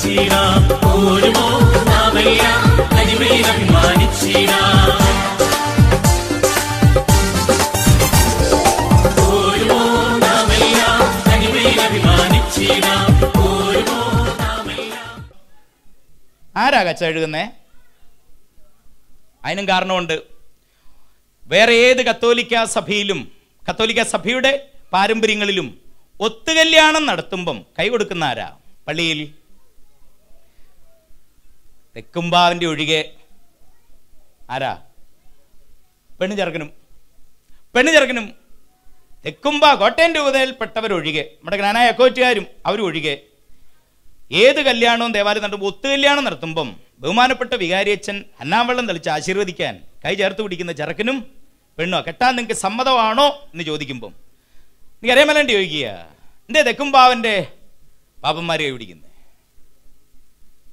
മാനിച്ചീട ആരാ കച്ച എഴുതുന്നേ അതിനും കാരണമുണ്ട് വേറെ ഏത് കത്തോലിക്ക സഭയിലും കത്തോലിക്ക സഭയുടെ പാരമ്പര്യങ്ങളിലും ഒത്തുകല്യാണം നടത്തുമ്പം കൈ കൊടുക്കുന്ന ആരാ പള്ളിയിൽ തെക്കുംബാവിൻ്റെ ഒഴികെ ആരാ പെണ്ണു ചെറുക്കനും പെണ്ണു ചെറുക്കനും തെക്കുംബ കോട്ടയം രൂപതയിൽപ്പെട്ടവരൊഴികെ നമ്മുടെ ജ്ഞാനായ എക്കോറ്റുകാരും അവരൊഴികെ ഏത് കല്യാണവും ദേവാലയം നടത്തുമ്പോൾ ഒത്തു കല്യാണം നടത്തുമ്പം ബഹുമാനപ്പെട്ട വികാരിയച്ഛൻ അന്നാവെള്ളം തളിച്ച് ആശീർവദിക്കാൻ കൈ ചേർത്ത് പിടിക്കുന്ന ചെറുക്കനും പെണ്ണോ കെട്ടാൻ നിങ്ങൾക്ക് സമ്മതമാണോ എന്ന് ചോദിക്കുമ്പം നീ അറിയാമല്ലേ ചോദിക്കുക എന്തേ തെക്കുംബാവൻ്റെ പാപ്പന്മാരെ പിടിക്കുന്നത്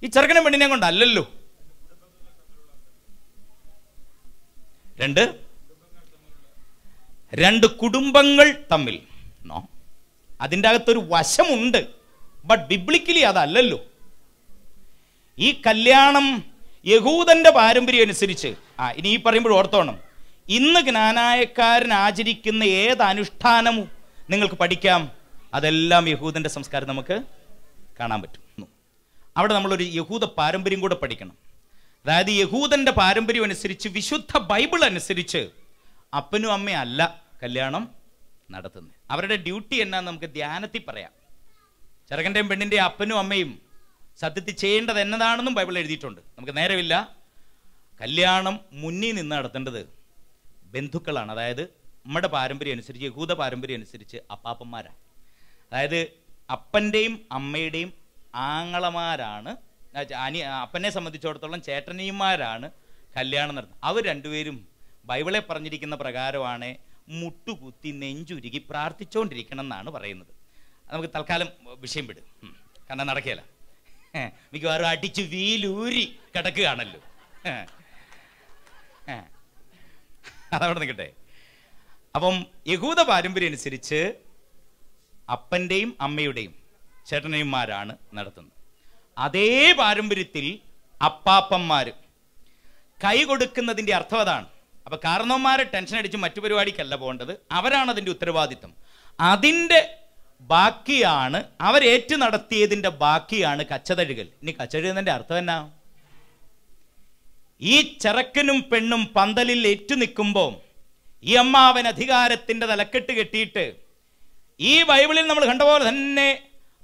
ഈ ചെറുക്കനെ പെണ്ണിനെ കൊണ്ട് അല്ലല്ലോ രണ്ട് രണ്ട് കുടുംബങ്ങൾ തമ്മിൽ അതിൻ്റെ അകത്തൊരു വശമുണ്ട് ബട്ട് ബിബ്ലിക്കലി അതല്ലല്ലോ ഈ കല്യാണം യഹൂദന്റെ പാരമ്പര്യം അനുസരിച്ച് ആ ഇനി ഈ പറയുമ്പോൾ ഓർത്തോണം ഇന്ന് ജ്ഞാനായക്കാരൻ ആചരിക്കുന്ന ഏത് അനുഷ്ഠാനവും നിങ്ങൾക്ക് പഠിക്കാം അതെല്ലാം യഹൂദന്റെ സംസ്കാരം നമുക്ക് കാണാൻ പറ്റും അവിടെ നമ്മളൊരു യഹൂദ പാരമ്പര്യം കൂടെ പഠിക്കണം അതായത് യഹൂദൻ്റെ പാരമ്പര്യം അനുസരിച്ച് വിശുദ്ധ ബൈബിൾ അനുസരിച്ച് അപ്പനും അമ്മയും അല്ല കല്യാണം നടത്തുന്നത് അവരുടെ ഡ്യൂട്ടി എന്നാ നമുക്ക് ധ്യാനത്തിൽ പറയാം ചെറുക്കൻ്റെയും പെണ്ണിൻ്റെയും അപ്പനും അമ്മയും സത്യത്തിൽ ചെയ്യേണ്ടത് എന്നതാണെന്നും ബൈബിൾ എഴുതിയിട്ടുണ്ട് നമുക്ക് നേരമില്ല കല്യാണം മുന്നിൽ നിന്ന് നടത്തേണ്ടത് ബന്ധുക്കളാണ് അതായത് നമ്മുടെ പാരമ്പര്യം അനുസരിച്ച് യഹൂദ പാരമ്പര്യം അനുസരിച്ച് അപ്പാപ്പന്മാരാണ് അതായത് അപ്പൻ്റെയും അമ്മയുടെയും ആങ്ങളമാരാണ് അനി അപ്പനെ സംബന്ധിച്ചിടത്തോളം ചേട്ടനിയന്മാരാണ് കല്യാണം നടത്തുന്നത് അവർ രണ്ടുപേരും ബൈബിളെ പറഞ്ഞിരിക്കുന്ന പ്രകാരമാണ് മുട്ടുകുത്തി നെഞ്ചുരുകി പ്രാർത്ഥിച്ചുകൊണ്ടിരിക്കണം എന്നാണ് പറയുന്നത് നമുക്ക് തൽക്കാലം വിഷയം വിടും കാരണം നടക്കുകയില്ല മിക്കവാറും അടിച്ച് വീലൂരി കിടക്കുകയാണല്ലോ അതവിടെ നിൽക്കട്ടെ അപ്പം യഹൂദ പാരമ്പര്യം അനുസരിച്ച് അപ്പൻ്റെയും അമ്മയുടെയും ചേട്ടനയന്മാരാണ് നടത്തുന്നത് അതേ പാരമ്പര്യത്തിൽ അപ്പാപ്പന്മാർ കൈ കൊടുക്കുന്നതിൻ്റെ അർത്ഥം അതാണ് അപ്പോൾ കാരണവന്മാരെ ടെൻഷൻ അടിച്ച് മറ്റു പരിപാടിക്കല്ല പോകേണ്ടത് അവരാണ് അതിൻ്റെ ഉത്തരവാദിത്തം അതിൻ്റെ ബാക്കിയാണ് അവരേറ്റു നടത്തിയതിൻ്റെ ബാക്കിയാണ് കച്ചതഴുകൽ ഇനി കച്ചതഴുകുന്നതിൻ്റെ അർത്ഥം എന്നാ ഈ ചെറക്കനും പെണ്ണും പന്തലിൽ ഏറ്റു നിൽക്കുമ്പോൾ ഈ അമ്മാവൻ അധികാരത്തിൻ്റെ തലക്കെട്ട് കെട്ടിയിട്ട് ഈ ബൈബിളിൽ നമ്മൾ കണ്ട പോലെ തന്നെ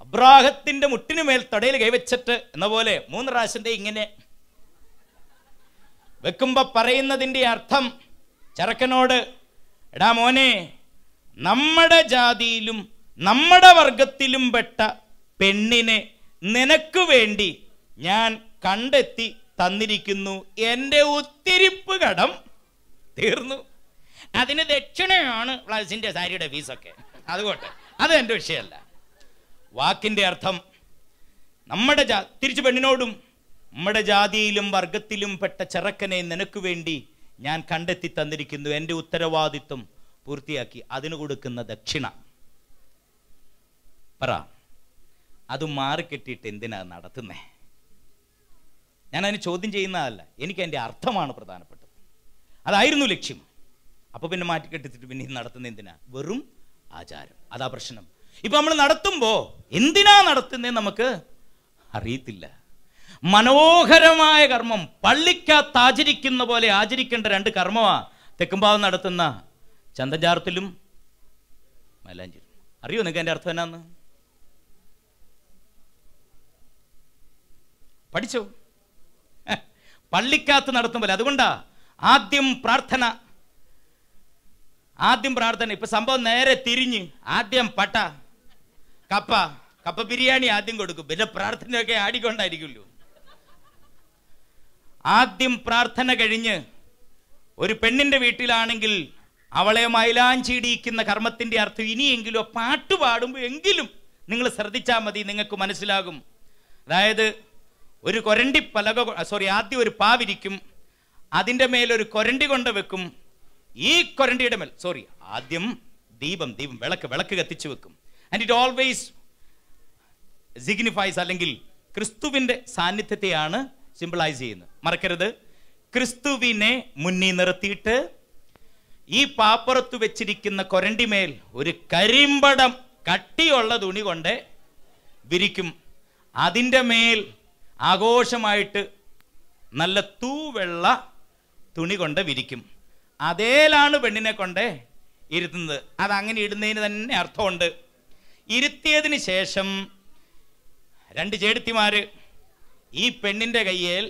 അബ്രാഹത്തിന്റെ മുട്ടിനുമേൽ തടയിൽ കൈവച്ചിട്ട് എന്ന പോലെ മൂന്ന് പ്രാവശ്യത്തെ ഇങ്ങനെ വെക്കുമ്പോ പറയുന്നതിൻ്റെ അർത്ഥം ചെറുക്കനോട് എടാ മോനെ നമ്മുടെ ജാതിയിലും നമ്മുടെ വർഗത്തിലും പെട്ട പെണ്ണിനെ നിനക്ക് വേണ്ടി ഞാൻ കണ്ടെത്തി തന്നിരിക്കുന്നു എൻ്റെ ഒത്തിരിപ്പ് കടം തീർന്നു അതിന് ദക്ഷിണയാണ് പ്ലസിൻ്റെ സാരിയുടെ ഫീസൊക്കെ അതുകൊണ്ട് അത് എൻ്റെ വിഷയമല്ല വാക്കിൻ്റെ അർത്ഥം നമ്മുടെ ജാ തിരിച്ചു പെണ്ണിനോടും നമ്മുടെ ജാതിയിലും വർഗത്തിലും പെട്ട ചെറക്കനെ നിനക്ക് വേണ്ടി ഞാൻ കണ്ടെത്തി തന്നിരിക്കുന്നു എൻ്റെ ഉത്തരവാദിത്വം പൂർത്തിയാക്കി അതിന് കൊടുക്കുന്ന ദക്ഷിണ പറ അത് മാറിക്കെട്ടിയിട്ട് എന്തിനാ നടത്തുന്നേ ഞാൻ അതിന് ചോദ്യം ചെയ്യുന്നതല്ല എനിക്ക് അതിൻ്റെ അർത്ഥമാണ് പ്രധാനപ്പെട്ടത് അതായിരുന്നു ലക്ഷ്യം അപ്പോൾ പിന്നെ മാറ്റിക്കെട്ടിട്ട് പിന്നെ നടത്തുന്ന എന്തിനാ വെറും ആചാരം അതാ പ്രശ്നം ഇപ്പം നമ്മൾ നടത്തുമ്പോൾ എന്തിനാ നടത്തുന്നത് നമുക്ക് അറിയത്തില്ല മനോഹരമായ കർമ്മം പള്ളിക്കകത്ത് ആചരിക്കുന്ന പോലെ ആചരിക്കേണ്ട രണ്ട് കർമ്മമാണ് തെക്കുംപാവ് നടത്തുന്ന ചന്തചാർത്തിലും മൈലാഞ്ചിലും അറിയോ നിങ്ങൾക്ക് എൻ്റെ അർത്ഥം എന്നാന്ന് പഠിച്ചോ പള്ളിക്കകത്ത് നടത്തും പോലെ അതുകൊണ്ടാ ആദ്യം പ്രാർത്ഥന ആദ്യം പ്രാർത്ഥന ഇപ്പൊ സംഭവം നേരെ തിരിഞ്ഞ് ആദ്യം പട്ട കപ്പ കപ്പ ബിരിയാണി ആദ്യം കൊടുക്കും പിന്നെ പ്രാർത്ഥനയൊക്കെ ആടിക്കൊണ്ടായിരിക്കുമല്ലോ ആദ്യം പ്രാർത്ഥന കഴിഞ്ഞ് ഒരു പെണ്ണിന്റെ വീട്ടിലാണെങ്കിൽ അവളെ മൈലാഞ്ചിടിയിക്കുന്ന കർമ്മത്തിന്റെ അർത്ഥം ഇനിയെങ്കിലും പാട്ട് പാടുമ്പോൾ എങ്കിലും നിങ്ങൾ ശ്രദ്ധിച്ചാൽ മതി നിങ്ങൾക്ക് മനസ്സിലാകും അതായത് ഒരു കൊരണ്ടി പലക സോറി ആദ്യം ഒരു പാവിരിക്കും അതിൻ്റെ മേലൊരു കൊരണ്ടി കൊണ്ട് വെക്കും ഈ കൊരണ്ടിയുടെ മേൽ സോറി ആദ്യം ദീപം ദീപം വിളക്ക് വിളക്ക് കത്തിച്ചു വെക്കും ആൻഡ് ഇറ്റ് ഓൾവേസ് സിഗ്നിഫൈസ് അല്ലെങ്കിൽ ക്രിസ്തുവിൻ്റെ സാന്നിധ്യത്തെയാണ് സിമ്പിളൈസ് ചെയ്യുന്നത് മറക്കരുത് ക്രിസ്തുവിനെ മുന്നിൽ നിർത്തിയിട്ട് ഈ പാപ്പുറത്ത് വെച്ചിരിക്കുന്ന കൊരണ്ടിമേൽ ഒരു കരിമ്പടം കട്ടിയുള്ള തുണി കൊണ്ട് വിരിക്കും അതിൻ്റെ മേൽ ആഘോഷമായിട്ട് നല്ല തൂവെള്ള തുണി കൊണ്ട് വിരിക്കും അതേലാണ് പെണ്ണിനെ കൊണ്ട് ഇരുത്തുന്നത് അതങ്ങനെ ഇടുന്നതിന് തന്നെ അർത്ഥമുണ്ട് ഇരുത്തിയതിന് ശേഷം രണ്ട് ചേടത്തിമാർ ഈ പെണ്ണിൻ്റെ കയ്യിൽ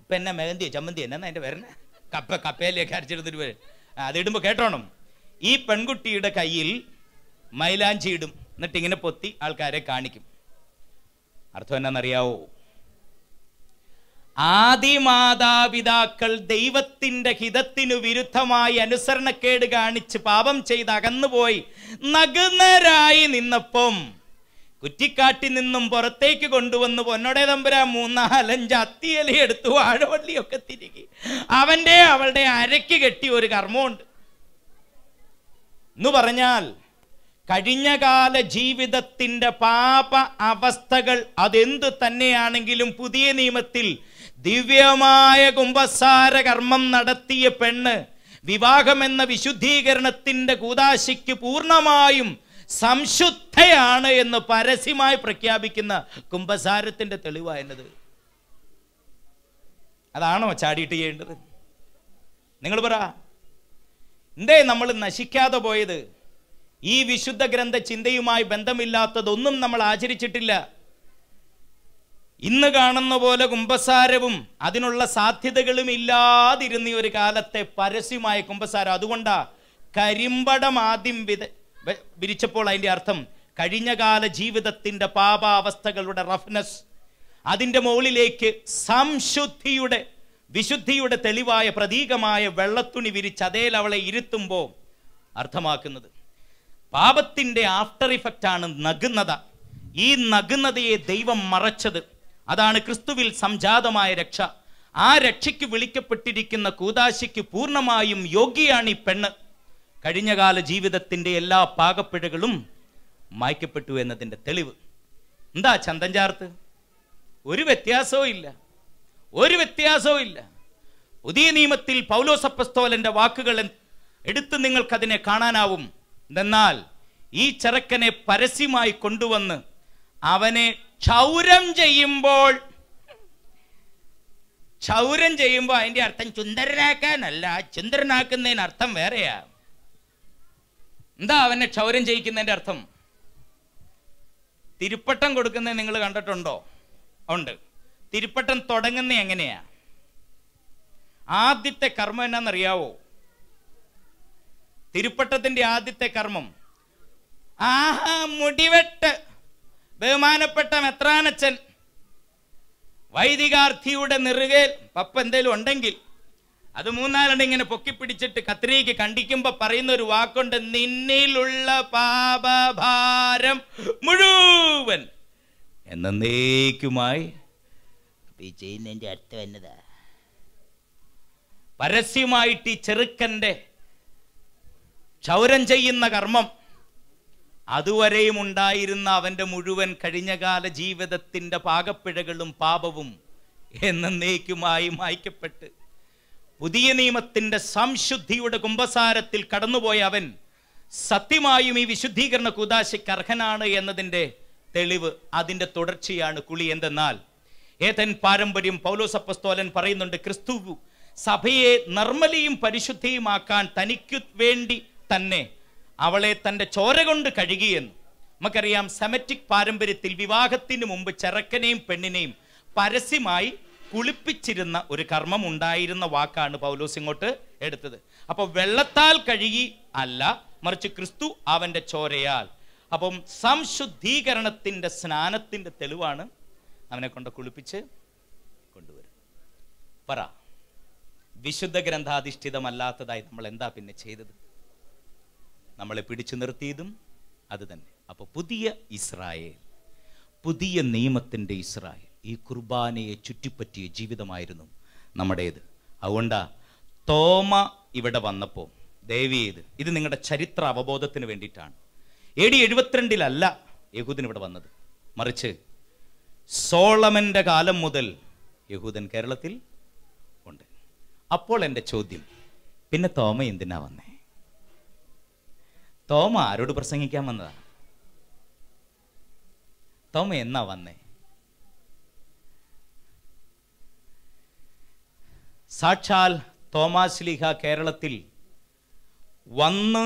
ഇപ്പം എന്നാ മെഹന്തിയോ ചമ്മന്തി എന്നാ അതിൻ്റെ വരണേ കപ്പ കപ്പയിലേക്ക് അരച്ചെടുത്തിട്ട് വരും ഇടുമ്പോൾ കേട്ടോണം ഈ പെൺകുട്ടിയുടെ കയ്യിൽ മൈലാഞ്ചി ഇടും എന്നിട്ട് ഇങ്ങനെ പൊത്തി ആൾക്കാരെ കാണിക്കും അർത്ഥം എന്നാണെന്നറിയാവോ ആദിമാതാപിതാക്കൾ ദൈവത്തിൻ്റെ ഹിതത്തിനു വിരുദ്ധമായി അനുസരണക്കേട് കാണിച്ച് പാപം ചെയ്ത് അകന്നുപോയി നഗ്നരായി നിന്നപ്പം കുറ്റിക്കാട്ടി നിന്നും പുറത്തേക്ക് കൊണ്ടുവന്ന് പൊന്നോടെ തമ്പുരാ മൂന്നാലഞ്ച് അത്തിയലി എടുത്തു വാഴവള്ളിയൊക്കെ തിരികെ അവൻ്റെ അവളുടെ അരയ്ക്ക് കെട്ടി ഒരു കർമ്മമുണ്ട് എന്ന് പറഞ്ഞാൽ കഴിഞ്ഞകാല ജീവിതത്തിൻ്റെ പാപ അവസ്ഥകൾ അതെന്തു തന്നെയാണെങ്കിലും പുതിയ നിയമത്തിൽ ദിവ്യമായ കുംഭസാര കർമ്മം നടത്തിയ പെണ്ണ് വിവാഹം എന്ന വിശുദ്ധീകരണത്തിന്റെ കൂതാശിക്ക് പൂർണ്ണമായും സംശുദ്ധയാണ് എന്ന് പരസ്യമായി പ്രഖ്യാപിക്കുന്ന കുംഭസാരത്തിന്റെ തെളിവായത് അതാണോ ചാടിയിട്ട് ചെയ്യേണ്ടത് നിങ്ങൾ പറ എന്തേ നമ്മൾ നശിക്കാതെ പോയത് ഈ വിശുദ്ധ ഗ്രന്ഥ ചിന്തയുമായി ബന്ധമില്ലാത്തതൊന്നും നമ്മൾ ആചരിച്ചിട്ടില്ല ഇന്ന് കാണുന്ന പോലെ കുംഭസാരവും അതിനുള്ള സാധ്യതകളും ഇല്ലാതിരുന്ന ഒരു കാലത്തെ പരസ്യമായ കുംഭസാരം അതുകൊണ്ടാ കരിമ്പടം ആദ്യം വിത വിരിച്ചപ്പോൾ അതിൻ്റെ അർത്ഥം കഴിഞ്ഞകാല ജീവിതത്തിൻ്റെ പാപാവസ്ഥകളുടെ റഫ്നസ് അതിൻ്റെ മുകളിലേക്ക് സംശുദ്ധിയുടെ വിശുദ്ധിയുടെ തെളിവായ പ്രതീകമായ വെള്ളത്തുണി വിരിച്ച് അതേൽ അവളെ ഇരുത്തുമ്പോൾ അർത്ഥമാക്കുന്നത് പാപത്തിൻ്റെ ആഫ്റ്റർ ഇഫക്റ്റാണ് നഗ്നത ഈ നഗ്നതയെ ദൈവം മറച്ചത് അതാണ് ക്രിസ്തുവിൽ സംജാതമായ രക്ഷ ആ രക്ഷയ്ക്ക് വിളിക്കപ്പെട്ടിരിക്കുന്ന കൂതാശിക്ക് പൂർണ്ണമായും യോഗ്യയാണ് ഈ പെണ്ണ് കഴിഞ്ഞകാല ജീവിതത്തിൻ്റെ എല്ലാ പാകപ്പിഴകളും മായ്ക്കപ്പെട്ടു എന്നതിൻ്റെ തെളിവ് എന്താ ചന്തം ചാർത്ത് ഒരു വ്യത്യാസവും ഇല്ല ഒരു വ്യത്യാസവും ഇല്ല പുതിയ നിയമത്തിൽ പൗലോസപ്പസ്തോലൻ്റെ വാക്കുകൾ എടുത്ത് നിങ്ങൾക്കതിനെ കാണാനാവും എന്നാൽ ഈ ചെറുക്കനെ പരസ്യമായി കൊണ്ടുവന്ന് അവനെ ക്ഷൗരം ചെയ്യുമ്പോൾ ക്ഷൗരം ചെയ്യുമ്പോൾ അതിന്റെ അർത്ഥം ചുന്ദരനാക്കാനല്ല ചുന്ദരനാക്കുന്നതിന് അർത്ഥം വേറെയാ എന്താ അവനെ ക്ഷൗരം ചെയ്യിക്കുന്നതിന്റെ അർത്ഥം തിരുപ്പട്ടം കൊടുക്കുന്നത് നിങ്ങൾ കണ്ടിട്ടുണ്ടോ ഉണ്ട് തിരുപ്പട്ടം തുടങ്ങുന്ന എങ്ങനെയാ ആദ്യത്തെ കർമ്മം എന്നാന്നറിയാവോ തിരുപ്പട്ടത്തിന്റെ ആദ്യത്തെ കർമ്മം ആഹാ മുടിവെട്ട് ബഹുമാനപ്പെട്ട മെത്രാനച്ചൻ വൈദികാർത്ഥിയുടെ നെറുകയിൽ പപ്പ എന്തേലും ഉണ്ടെങ്കിൽ അത് മൂന്നാലണ്ട് ഇങ്ങനെ പൊക്കി പിടിച്ചിട്ട് കത്രിക്ക് കണ്ടിക്കുമ്പോൾ പറയുന്ന ഒരു വാക്കുണ്ട് നിന്നിലുള്ള പാപഭാരം മുഴുവൻ എന്നേക്കുമായി ഈ അർത്ഥം എന്നതാ പരസ്യമായിട്ട് ഈ ചെറുക്കന്റെ ക്ഷൗരം ചെയ്യുന്ന കർമ്മം അതുവരെയും ഉണ്ടായിരുന്ന അവൻ്റെ മുഴുവൻ കഴിഞ്ഞകാല ജീവിതത്തിൻ്റെ പാകപ്പിഴകളും പാപവും എന്നേക്കുമായി മായ്ക്കപ്പെട്ട് പുതിയ നിയമത്തിൻ്റെ സംശുദ്ധിയുടെ കുംഭസാരത്തിൽ കടന്നുപോയ അവൻ സത്യമായും ഈ വിശുദ്ധീകരണ കുദാശയ്ക്ക് അർഹനാണ് എന്നതിൻ്റെ തെളിവ് അതിൻ്റെ തുടർച്ചയാണ് കുളി എന്തെന്നാൽ ഏതൻ പാരമ്പര്യം പൗലോസപ്പസ്തോലൻ പറയുന്നുണ്ട് ക്രിസ്തു സഭയെ നിർമ്മലയും പരിശുദ്ധിയുമാക്കാൻ തനിക്കു വേണ്ടി തന്നെ അവളെ തൻ്റെ ചോര കൊണ്ട് കഴുകിയെന്ന് നമുക്കറിയാം സെമറ്റിക് പാരമ്പര്യത്തിൽ വിവാഹത്തിന് മുമ്പ് ചെറുക്കനെയും പെണ്ണിനെയും പരസ്യമായി കുളിപ്പിച്ചിരുന്ന ഒരു കർമ്മം ഉണ്ടായിരുന്ന വാക്കാണ് പൗലോസ് ഇങ്ങോട്ട് എടുത്തത് അപ്പോൾ വെള്ളത്താൽ കഴുകി അല്ല മറിച്ച് ക്രിസ്തു അവൻ്റെ ചോരയാൽ അപ്പം സംശുദ്ധീകരണത്തിൻ്റെ സ്നാനത്തിൻ്റെ തെളിവാണ് അവനെ കൊണ്ട് കുളിപ്പിച്ച് കൊണ്ടുവരും പറ വിശുദ്ധ ഗ്രന്ഥാധിഷ്ഠിതമല്ലാത്തതായി നമ്മൾ എന്താ പിന്നെ ചെയ്തത് നമ്മളെ പിടിച്ചു നിർത്തിയതും അത് തന്നെ അപ്പോൾ പുതിയ ഇസ്രായേൽ പുതിയ നിയമത്തിൻ്റെ ഇസ്രായേൽ ഈ കുർബാനയെ ചുറ്റിപ്പറ്റിയ ജീവിതമായിരുന്നു നമ്മുടേത് അതുകൊണ്ടാ തോമ ഇവിടെ വന്നപ്പോൾ ദേവിയേത് ഇത് നിങ്ങളുടെ ചരിത്ര അവബോധത്തിന് വേണ്ടിയിട്ടാണ് എ ഡി എഴുപത്തിരണ്ടിലല്ല യഹൂദൻ ഇവിടെ വന്നത് മറിച്ച് സോളമൻ്റെ കാലം മുതൽ യഹൂദൻ കേരളത്തിൽ ഉണ്ട് അപ്പോൾ എൻ്റെ ചോദ്യം പിന്നെ തോമ എന്തിനാ വന്നേ തോമ ആരോട് പ്രസംഗിക്കാൻ വന്നതാണ് തോമ എന്നാ വന്നേ സാക്ഷാൽ തോമാശ്ലീഹ കേരളത്തിൽ വന്ന്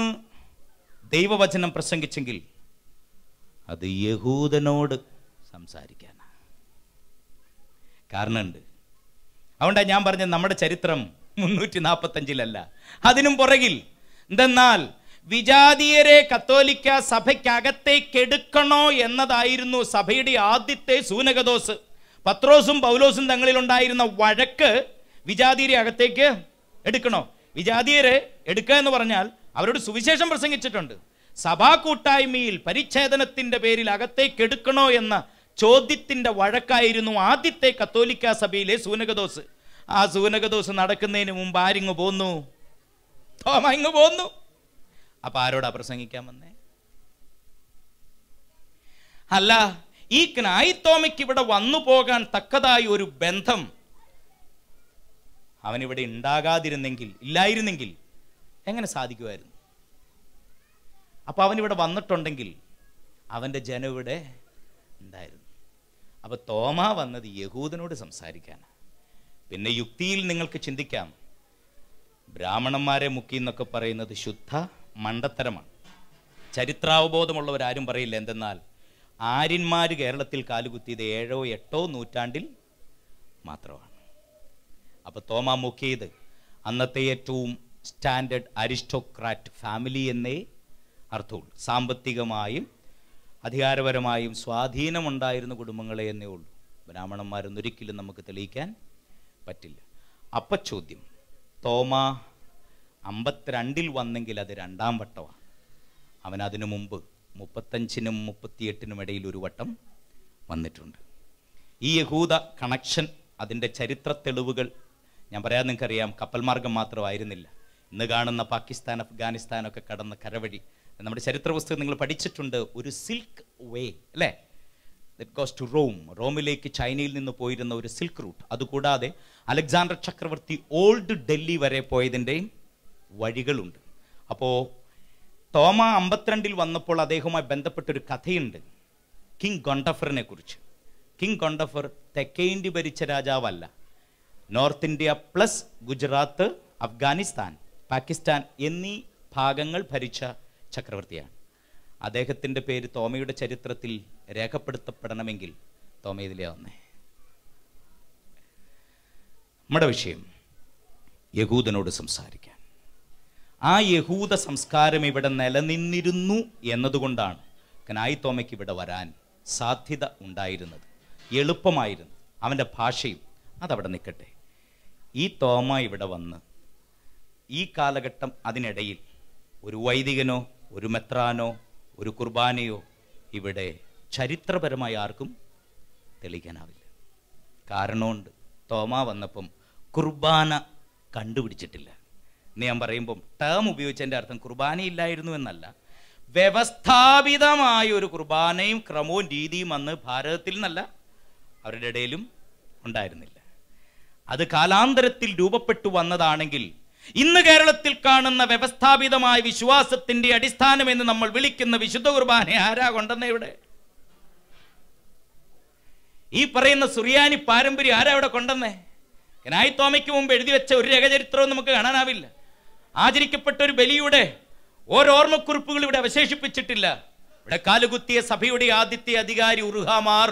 ദൈവവചനം പ്രസംഗിച്ചെങ്കിൽ അത് യഹൂദനോട് സംസാരിക്കാനാണ് കാരണമുണ്ട് അതുകൊണ്ടാണ് ഞാൻ പറഞ്ഞത് നമ്മുടെ ചരിത്രം മുന്നൂറ്റി നാൽപ്പത്തഞ്ചിലല്ല അതിനും പുറകിൽ എന്തെന്നാൽ വിജാതീയരെ കത്തോലിക്ക സഭയ്ക്കകത്തേക്ക് എടുക്കണോ എന്നതായിരുന്നു സഭയുടെ ആദ്യത്തെ സൂനകദോസ് പത്രോസും പൗലോസും തങ്ങളിലുണ്ടായിരുന്ന വഴക്ക് വിജാതീയരെ അകത്തേക്ക് എടുക്കണോ വിജാതീയരെ എടുക്കുക എന്ന് പറഞ്ഞാൽ അവരോട് സുവിശേഷം പ്രസംഗിച്ചിട്ടുണ്ട് സഭാ കൂട്ടായ്മയിൽ പരിച്ഛേദനത്തിന്റെ പേരിൽ അകത്തേക്ക് എടുക്കണോ എന്ന ചോദ്യത്തിന്റെ വഴക്കായിരുന്നു ആദ്യത്തെ കത്തോലിക്ക സഭയിലെ സൂനകദോസ് ആ സൂനകദോസ് നടക്കുന്നതിന് മുമ്പ് ആരിങ്ങു പോന്നു തോമ ഇങ്ങു പോന്നു അപ്പൊ ആരോടാ പ്രസംഗിക്കാൻ വന്നേ അല്ല ഈ ക്നായിത്തോമയ്ക്ക് ഇവിടെ വന്നു പോകാൻ തക്കതായ ഒരു ബന്ധം അവനിവിടെ ഉണ്ടാകാതിരുന്നെങ്കിൽ ഇല്ലായിരുന്നെങ്കിൽ എങ്ങനെ സാധിക്കുമായിരുന്നു അപ്പോൾ അവനിവിടെ വന്നിട്ടുണ്ടെങ്കിൽ അവൻ്റെ ജനം ഇവിടെ ഉണ്ടായിരുന്നു അപ്പോൾ തോമ വന്നത് യഹൂദനോട് സംസാരിക്കാനാണ് പിന്നെ യുക്തിയിൽ നിങ്ങൾക്ക് ചിന്തിക്കാം ബ്രാഹ്മണന്മാരെ മുക്കി എന്നൊക്കെ പറയുന്നത് ശുദ്ധ മണ്ടത്തരമാണ് ചരിത്രാവബോധമുള്ളവരാരും പറയില്ല എന്തെന്നാൽ ആര്യന്മാർ കേരളത്തിൽ കാലുകുത്തിയത് ഏഴോ എട്ടോ നൂറ്റാണ്ടിൽ മാത്രമാണ് അപ്പോൾ തോമ മുഖ്യത് അന്നത്തെ ഏറ്റവും സ്റ്റാൻഡേർഡ് അരിസ്റ്റോക്രാറ്റ് ഫാമിലി എന്നേ അർത്ഥമുള്ളൂ സാമ്പത്തികമായും അധികാരപരമായും സ്വാധീനമുണ്ടായിരുന്ന കുടുംബങ്ങളെ എന്നേ ഉള്ളൂ ബ്രാഹ്മണന്മാരൊന്നൊരിക്കലും നമുക്ക് തെളിയിക്കാൻ പറ്റില്ല അപ്പ ചോദ്യം തോമ അമ്പത്തിരണ്ടിൽ വന്നെങ്കിൽ അത് രണ്ടാം വട്ടമാണ് അവൻ അതിനു മുമ്പ് മുപ്പത്തഞ്ചിനും മുപ്പത്തിയെട്ടിനും ഇടയിൽ ഒരു വട്ടം വന്നിട്ടുണ്ട് ഈ യഹൂദ കണക്ഷൻ അതിൻ്റെ ചരിത്ര തെളിവുകൾ ഞാൻ പറയാൻ നിങ്ങൾക്കറിയാം കപ്പൽ മാർഗം മാത്രമായിരുന്നില്ല ഇന്ന് കാണുന്ന പാകിസ്ഥാൻ അഫ്ഗാനിസ്ഥാനൊക്കെ കടന്ന കരവഴി നമ്മുടെ ചരിത്ര പുസ്തകം നിങ്ങൾ പഠിച്ചിട്ടുണ്ട് ഒരു സിൽക്ക് വേ അല്ലേ ദറ്റ് ഗോസ് ടു റോം റോമിലേക്ക് ചൈനയിൽ നിന്ന് പോയിരുന്ന ഒരു സിൽക്ക് റൂട്ട് അതുകൂടാതെ അലക്സാണ്ടർ ചക്രവർത്തി ഓൾഡ് ഡൽഹി വരെ പോയതിൻ്റെയും വഴികളുണ്ട് അപ്പോൾ തോമ അമ്പത്തിരണ്ടിൽ വന്നപ്പോൾ അദ്ദേഹവുമായി ബന്ധപ്പെട്ടൊരു കഥയുണ്ട് കിങ് ഗൊണ്ടഫറിനെ കുറിച്ച് കിങ് ഗൊണ്ടഫർ തെക്കേ ഇന്ത്യ ഭരിച്ച രാജാവല്ല north India plus Gujarat Afghanistan Pakistan എന്നീ ഭാഗങ്ങൾ ഭരിച്ച ചക്രവർത്തിയാണ് അദ്ദേഹത്തിൻ്റെ പേര് തോമയുടെ ചരിത്രത്തിൽ രേഖപ്പെടുത്തപ്പെടണമെങ്കിൽ തോമ ഇതിലെ വന്നേ നമ്മുടെ വിഷയം യഹൂദനോട് സംസാരിക്കാം ആ യഹൂദ സംസ്കാരം ഇവിടെ നിലനിന്നിരുന്നു എന്നതുകൊണ്ടാണ് കനായി തോമയ്ക്ക് ഇവിടെ വരാൻ സാധ്യത ഉണ്ടായിരുന്നത് എളുപ്പമായിരുന്നു അവൻ്റെ ഭാഷയും അതവിടെ നിൽക്കട്ടെ ഈ തോമ ഇവിടെ വന്ന് ഈ കാലഘട്ടം അതിനിടയിൽ ഒരു വൈദികനോ ഒരു മെത്രാനോ ഒരു കുർബാനയോ ഇവിടെ ചരിത്രപരമായി ആർക്കും തെളിയിക്കാനാവില്ല കാരണമുണ്ട് തോമ വന്നപ്പം കുർബാന കണ്ടുപിടിച്ചിട്ടില്ല എന്ന് ഞാൻ പറയുമ്പം ടേം ഉപയോഗിച്ചതിൻ്റെ അർത്ഥം കുർബാനയില്ലായിരുന്നു എന്നല്ല വ്യവസ്ഥാപിതമായ ഒരു കുർബാനയും ക്രമവും രീതിയും അന്ന് ഭാരതത്തിൽ നിന്നല്ല അവരുടെ ഇടയിലും ഉണ്ടായിരുന്നില്ല അത് കാലാന്തരത്തിൽ രൂപപ്പെട്ടു വന്നതാണെങ്കിൽ ഇന്ന് കേരളത്തിൽ കാണുന്ന വ്യവസ്ഥാപിതമായ വിശ്വാസത്തിന്റെ അടിസ്ഥാനം എന്ന് നമ്മൾ വിളിക്കുന്ന വിശുദ്ധ കുർബാന ആരാ കൊണ്ടെന്ന ഇവിടെ ഈ പറയുന്ന സുറിയാനി പാരമ്പര്യം ആരാ ഇവിടെ കൊണ്ടെന്നേ കനായി തോമയ്ക്ക് മുമ്പ് എഴുതി വെച്ച ഒരു രേഖചരിത്രവും നമുക്ക് കാണാനാവില്ല ആചരിക്കപ്പെട്ട ഒരു ബലിയുടെ ഓർമ്മക്കുറിപ്പുകൾ ഇവിടെ അവശേഷിപ്പിച്ചിട്ടില്ല ഇവിടെ കാലുകുത്തിയ സഭയുടെ ആദ്യത്തെ അധികാരി ഉറുഹാമാർ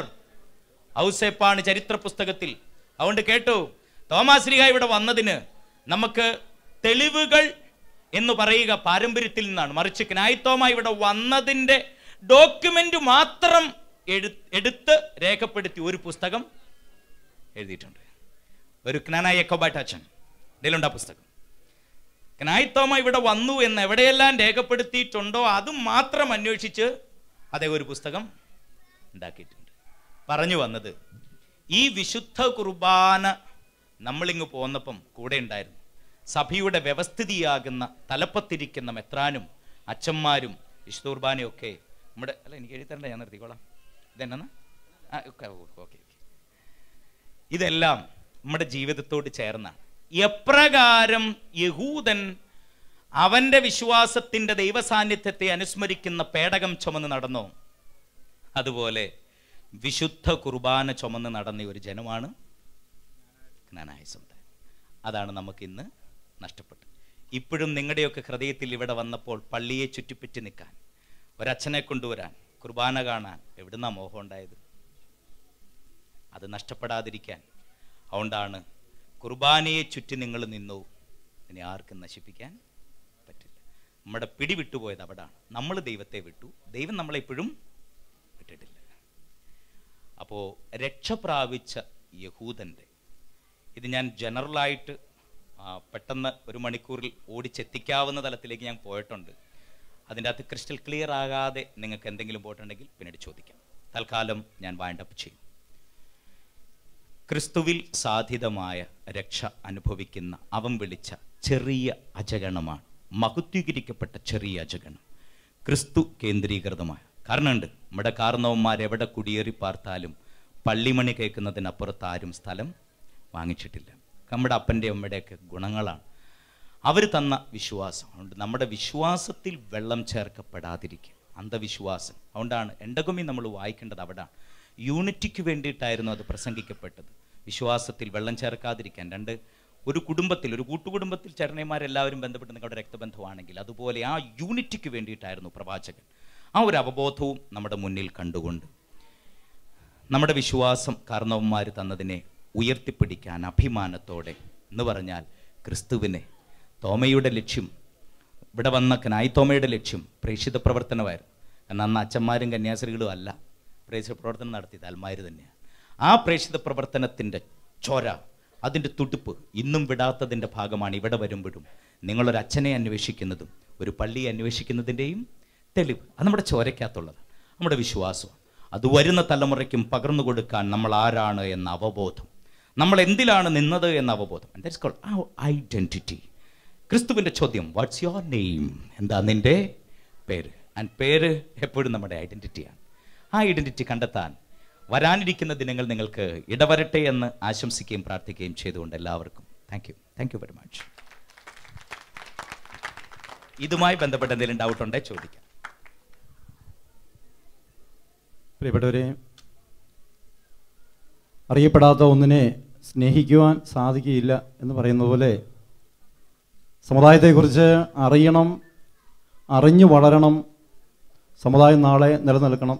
ഔസേപ്പാണ് ചരിത്ര പുസ്തകത്തിൽ അതുകൊണ്ട് കേട്ടോ തോമാശ്രീഹ ഇവിടെ വന്നതിന് നമുക്ക് തെളിവുകൾ എന്ന് പറയുക പാരമ്പര്യത്തിൽ നിന്നാണ് മറിച്ച് കനായിത്തോമ ഇവിടെ വന്നതിൻ്റെ ഡോക്യുമെന്റ് മാത്രം എടുത്ത് രേഖപ്പെടുത്തി ഒരു പുസ്തകം എഴുതിയിട്ടുണ്ട് ഒരു ക്നാനായ കൊബാട്ടച്ചൻ ഇതിലുണ്ട് ആ പുസ്തകം കനായിത്തോമ ഇവിടെ വന്നു എന്ന് എവിടെയെല്ലാം രേഖപ്പെടുത്തിയിട്ടുണ്ടോ അത് മാത്രം അന്വേഷിച്ച് അദ്ദേഹം ഒരു പുസ്തകം ഉണ്ടാക്കിയിട്ടുണ്ട് പറഞ്ഞു വന്നത് ഈ വിശുദ്ധ കുർബാന നമ്മളിങ്ങ് പോന്നപ്പം കൂടെ ഉണ്ടായിരുന്നു സഭയുടെ വ്യവസ്ഥിതിയാകുന്ന തലപ്പത്തിരിക്കുന്ന മെത്രാനും അച്ഛന്മാരും വിശുദ്ധ കുർബാനയൊക്കെ ഒക്കെ നമ്മുടെ അല്ല എനിക്ക് എഴുതിത്തരണ്ട ഞാൻ നിർത്തിക്കോളാം ഇതെന്നാ ആ ഓക്കെ ഓക്കെ ഇതെല്ലാം നമ്മുടെ ജീവിതത്തോട് ചേർന്നാണ് എപ്രകാരം യഹൂദൻ അവൻ്റെ വിശ്വാസത്തിൻ്റെ ദൈവസാന്നിധ്യത്തെ അനുസ്മരിക്കുന്ന പേടകം ചുമന്ന് നടന്നോ അതുപോലെ വിശുദ്ധ കുർബാന ചുമന്ന് നടന്ന ഒരു ജനമാണ് ജ്ഞാനായ സമുദായം അതാണ് നമുക്കിന്ന് നഷ്ടപ്പെട്ടത് ഇപ്പോഴും നിങ്ങളുടെയൊക്കെ ഹൃദയത്തിൽ ഇവിടെ വന്നപ്പോൾ പള്ളിയെ ചുറ്റിപ്പറ്റി നിൽക്കാൻ ഒരച്ഛനെ കൊണ്ടുവരാൻ കുർബാന കാണാൻ എവിടുന്നാ മോഹം ഉണ്ടായത് അത് നഷ്ടപ്പെടാതിരിക്കാൻ അതുകൊണ്ടാണ് കുർബാനയെ ചുറ്റി നിങ്ങൾ നിന്നു അതിനെ ആർക്കും നശിപ്പിക്കാൻ പറ്റില്ല നമ്മുടെ പിടി വിട്ടുപോയത് അവിടെ നമ്മൾ ദൈവത്തെ വിട്ടു ദൈവം നമ്മളെപ്പോഴും വിട്ടിട്ടില്ല അപ്പോൾ രക്ഷ പ്രാപിച്ച യഹൂദൻ്റെ ഇത് ഞാൻ ജനറലായിട്ട് പെട്ടെന്ന് ഒരു മണിക്കൂറിൽ ഓടിച്ചെത്തിക്കാവുന്ന തലത്തിലേക്ക് ഞാൻ പോയിട്ടുണ്ട് അതിൻ്റെ അകത്ത് ക്രിസ്റ്റൽ ക്ലിയർ ആകാതെ നിങ്ങൾക്ക് എന്തെങ്കിലും പോയിട്ടുണ്ടെങ്കിൽ പിന്നീട് ചോദിക്കാം തൽക്കാലം ഞാൻ വൈൻഡപ്പ് ചെയ്യും ക്രിസ്തുവിൽ സാധിതമായ രക്ഷ അനുഭവിക്കുന്ന അവൻ വിളിച്ച ചെറിയ അജഗണമാണ് മഹുത്വീകരിക്കപ്പെട്ട ചെറിയ അജഗണം ക്രിസ്തു കേന്ദ്രീകൃതമായ കാരണമുണ്ട് നമ്മുടെ കാരണവന്മാരെവിടെ കുടിയേറി പാർത്താലും പള്ളിമണി കേൾക്കുന്നതിനപ്പുറത്ത് ആരും സ്ഥലം വാങ്ങിച്ചിട്ടില്ല നമ്മുടെ അപ്പൻ്റെ അമ്മയുടെയൊക്കെ ഗുണങ്ങളാണ് അവർ തന്ന വിശ്വാസം അതുകൊണ്ട് നമ്മുടെ വിശ്വാസത്തിൽ വെള്ളം ചേർക്കപ്പെടാതിരിക്കുക അന്ധവിശ്വാസം അതുകൊണ്ടാണ് എൻഡഗമി നമ്മൾ വായിക്കേണ്ടത് അവിടാണ് യൂണിറ്റിക്ക് വേണ്ടിയിട്ടായിരുന്നു അത് പ്രസംഗിക്കപ്പെട്ടത് വിശ്വാസത്തിൽ വെള്ളം ചേർക്കാതിരിക്കാൻ രണ്ട് ഒരു കുടുംബത്തിൽ ഒരു കൂട്ടുകുടുംബത്തിൽ ചരണന്മാരെല്ലാവരും ബന്ധപ്പെട്ട് നിങ്ങളുടെ രക്തബന്ധമാണെങ്കിൽ അതുപോലെ ആ യൂണിറ്റിക്ക് വേണ്ടിയിട്ടായിരുന്നു പ്രവാചകൻ ആ ഒരു അവബോധവും നമ്മുടെ മുന്നിൽ കണ്ടുകൊണ്ട് നമ്മുടെ വിശ്വാസം കർണവന്മാർ തന്നതിനെ ഉയർത്തിപ്പിടിക്കാൻ അഭിമാനത്തോടെ എന്ന് പറഞ്ഞാൽ ക്രിസ്തുവിനെ തോമയുടെ ലക്ഷ്യം ഇവിടെ വന്ന കനായി തോമയുടെ ലക്ഷ്യം പ്രേക്ഷിത പ്രവർത്തനമായിരുന്നു എന്നാൽ അന്ന് അച്ഛന്മാരും കന്യാസ്ത്രീകളും അല്ല പ്രേക്ഷിത പ്രവർത്തനം നടത്തിയത് അൽമാര് തന്നെയാണ് ആ പ്രേക്ഷിത പ്രവർത്തനത്തിൻ്റെ ചോര അതിൻ്റെ തുടുപ്പ് ഇന്നും വിടാത്തതിൻ്റെ ഭാഗമാണ് ഇവിടെ വരുമ്പോഴും നിങ്ങളൊരു അച്ഛനെ അന്വേഷിക്കുന്നതും ഒരു പള്ളിയെ അന്വേഷിക്കുന്നതിൻ്റെയും തെളിവ് അത് നമ്മുടെ ചോരയ്ക്കകത്തുള്ളത് നമ്മുടെ വിശ്വാസം അത് വരുന്ന തലമുറയ്ക്കും പകർന്നു കൊടുക്കാൻ നമ്മൾ ആരാണ് എന്ന അവബോധം നമ്മൾ എന്തിലാണ് നിന്നത് എന്ന അവബോധം ദാറ്റ്സ് ഐഡൻറ്റിറ്റി ക്രിസ്തുവിൻ്റെ ചോദ്യം വാട്ട്സ് യുവർ നെയിം എന്താ നിൻ്റെ പേര് ആൻഡ് പേര് എപ്പോഴും നമ്മുടെ ഐഡൻറ്റിറ്റിയാണ് ആ ഐഡൻറ്റിറ്റി കണ്ടെത്താൻ വരാനിരിക്കുന്ന ദിനങ്ങൾ നിങ്ങൾക്ക് ഇടവരട്ടെ എന്ന് ആശംസിക്കുകയും പ്രാർത്ഥിക്കുകയും ചെയ്തുകൊണ്ട് എല്ലാവർക്കും thank you thank you very much ഇതുമായി ബന്ധപ്പെട്ട എന്തെങ്കിലും ഡൗട്ട് ഉണ്ടെങ്കിൽ ചോദിക്കാം പ്രിയപ്പെട്ടവരെ അറിയപ്പെടാത്ത ഒന്നിനെ സ്നേഹിക്കുവാൻ സാധിക്കില്ല എന്ന് പറയുന്ന പോലെ സമുദായത്തെക്കുറിച്ച് അറിയണം അറിഞ്ഞു വളരണം സമുദായം നാളെ നിലനിൽക്കണം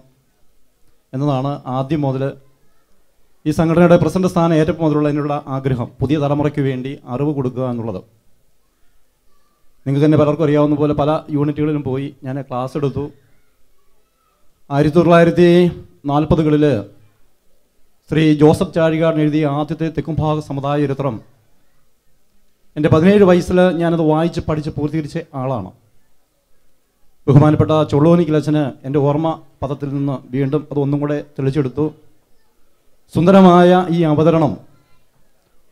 എന്നതാണ് ആദ്യം മുതൽ ഈ സംഘടനയുടെ പ്രസിഡന്റ് സ്ഥാനം ഏറ്റവും മുതലുള്ള അതിനുള്ള ആഗ്രഹം പുതിയ തലമുറയ്ക്ക് വേണ്ടി അറിവ് കൊടുക്കുക എന്നുള്ളത് നിങ്ങൾക്ക് തന്നെ പലർക്കും അറിയാവുന്ന പോലെ പല യൂണിറ്റുകളിലും പോയി ഞാൻ ക്ലാസ് എടുത്തു ആയിരത്തി തൊള്ളായിരത്തി നാൽപ്പതുകളിൽ ശ്രീ ജോസഫ് ചാഴികാടൻ എഴുതിയ ആദ്യത്തെ തെക്കുംഭാഗ സമുദായ ചരിത്രം എൻ്റെ പതിനേഴ് വയസ്സിൽ ഞാനത് വായിച്ച് പഠിച്ച് പൂർത്തീകരിച്ച ആളാണ് ബഹുമാനപ്പെട്ട ചുള്ളോനി കിലച്ചന് എൻ്റെ ഓർമ്മ പദത്തിൽ നിന്ന് വീണ്ടും അത് ഒന്നും കൂടെ തെളിച്ചെടുത്തു സുന്ദരമായ ഈ അവതരണം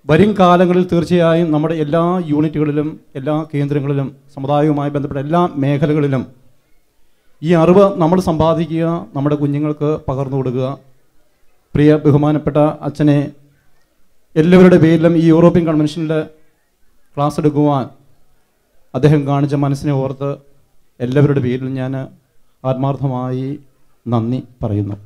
വരും കാലങ്ങളിൽ തീർച്ചയായും നമ്മുടെ എല്ലാ യൂണിറ്റുകളിലും എല്ലാ കേന്ദ്രങ്ങളിലും സമുദായവുമായി ബന്ധപ്പെട്ട എല്ലാ മേഖലകളിലും ഈ അറിവ് നമ്മൾ സമ്പാദിക്കുക നമ്മുടെ കുഞ്ഞുങ്ങൾക്ക് പകർന്നു കൊടുക്കുക പ്രിയ ബഹുമാനപ്പെട്ട അച്ഛനെ എല്ലാവരുടെ പേരിലും ഈ യൂറോപ്യൻ കൺവെൻഷനിൽ ക്ലാസ് എടുക്കുവാൻ അദ്ദേഹം കാണിച്ച മനസ്സിനെ ഓർത്ത് എല്ലാവരുടെ പേരിൽ ഞാൻ ആത്മാർത്ഥമായി നന്ദി പറയുന്നു